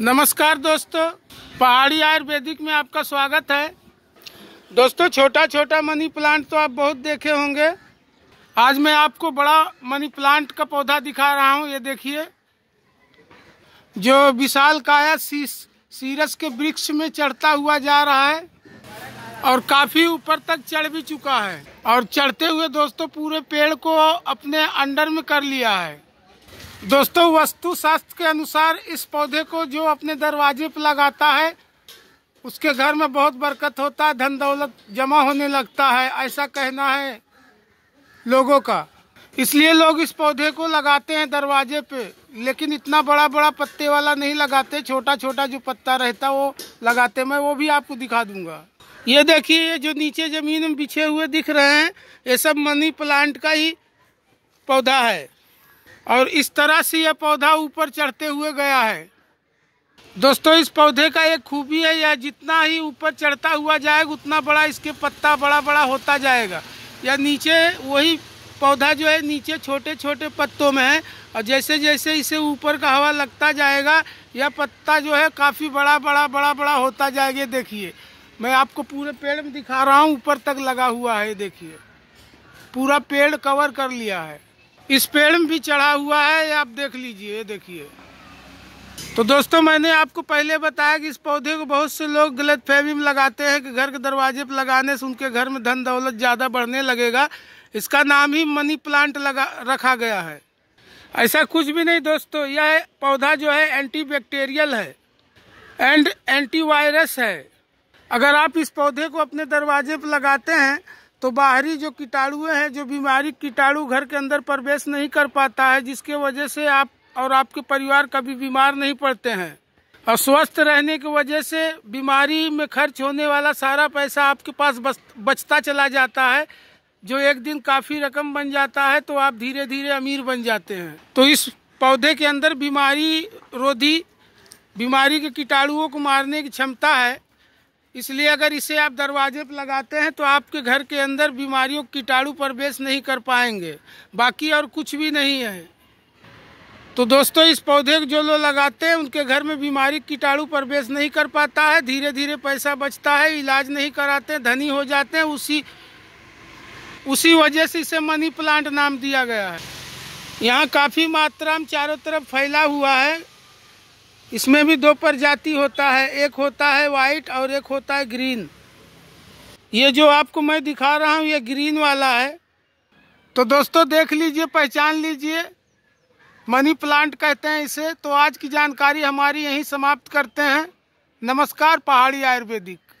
नमस्कार दोस्तों पहाड़ी आयुर्वेदिक में आपका स्वागत है दोस्तों छोटा छोटा मनी प्लांट तो आप बहुत देखे होंगे आज मैं आपको बड़ा मनी प्लांट का पौधा दिखा रहा हूं ये देखिए जो विशाल काया सी, सीरस के वृक्ष में चढ़ता हुआ जा रहा है और काफ़ी ऊपर तक चढ़ भी चुका है और चढ़ते हुए दोस्तों पूरे पेड़ को अपने अंडर में कर लिया है दोस्तों वस्तु शास्त्र के अनुसार इस पौधे को जो अपने दरवाजे पर लगाता है उसके घर में बहुत बरकत होता है धन दौलत जमा होने लगता है ऐसा कहना है लोगों का इसलिए लोग इस पौधे को लगाते हैं दरवाजे पे लेकिन इतना बड़ा बड़ा पत्ते वाला नहीं लगाते छोटा छोटा जो पत्ता रहता वो लगाते मैं वो भी आपको दिखा दूंगा ये देखिए ये जो नीचे ज़मीन में बिछे हुए दिख रहे हैं ये सब मनी प्लांट का ही पौधा है और इस तरह से यह पौधा ऊपर चढ़ते हुए गया है दोस्तों इस पौधे का एक खूबी है यह जितना ही ऊपर चढ़ता हुआ जाएगा उतना बड़ा इसके पत्ता बड़ा बड़ा होता जाएगा या नीचे वही पौधा जो है नीचे छोटे छोटे पत्तों में है और जैसे जैसे इसे ऊपर का हवा लगता जाएगा यह पत्ता जो है काफ़ी बड़ा बड़ा बड़ा बड़ा होता जाएगा देखिए मैं आपको पूरे पेड़ में दिखा रहा हूँ ऊपर तक लगा हुआ है देखिए पूरा पेड़ कवर कर लिया है इस पेड़ में भी चढ़ा हुआ है आप देख लीजिए देखिए तो दोस्तों मैंने आपको पहले बताया कि इस पौधे को बहुत से लोग गलत फहमी में लगाते हैं कि घर के दरवाजे पर लगाने से उनके घर में धन दौलत ज़्यादा बढ़ने लगेगा इसका नाम ही मनी प्लांट लगा रखा गया है ऐसा कुछ भी नहीं दोस्तों यह पौधा जो है एंटी है एंड एंटी वायरस है अगर आप इस पौधे को अपने दरवाजे पर लगाते हैं तो बाहरी जो कीटाणुएं हैं जो बीमारी कीटाणु घर के अंदर प्रवेश नहीं कर पाता है जिसके वजह से आप और आपके परिवार कभी बीमार नहीं पड़ते हैं और स्वस्थ रहने की वजह से बीमारी में खर्च होने वाला सारा पैसा आपके पास बचता चला जाता है जो एक दिन काफ़ी रकम बन जाता है तो आप धीरे धीरे अमीर बन जाते हैं तो इस पौधे के अंदर बीमारी रोधी बीमारी के कीटाणुओं को मारने की क्षमता है इसलिए अगर इसे आप दरवाजे पर लगाते हैं तो आपके घर के अंदर बीमारियों कीटाणु प्रवेश नहीं कर पाएंगे बाकी और कुछ भी नहीं है तो दोस्तों इस पौधे जो लोग लगाते हैं उनके घर में बीमारी कीटाणु प्रवेश नहीं कर पाता है धीरे धीरे पैसा बचता है इलाज नहीं कराते धनी हो जाते हैं उसी उसी वजह से इसे मनी प्लांट नाम दिया गया है यहाँ काफ़ी मात्रा में चारों तरफ फैला हुआ है इसमें भी दो प्रजाति होता है एक होता है वाइट और एक होता है ग्रीन ये जो आपको मैं दिखा रहा हूँ ये ग्रीन वाला है तो दोस्तों देख लीजिए पहचान लीजिए मनी प्लांट कहते हैं इसे तो आज की जानकारी हमारी यहीं समाप्त करते हैं नमस्कार पहाड़ी आयुर्वेदिक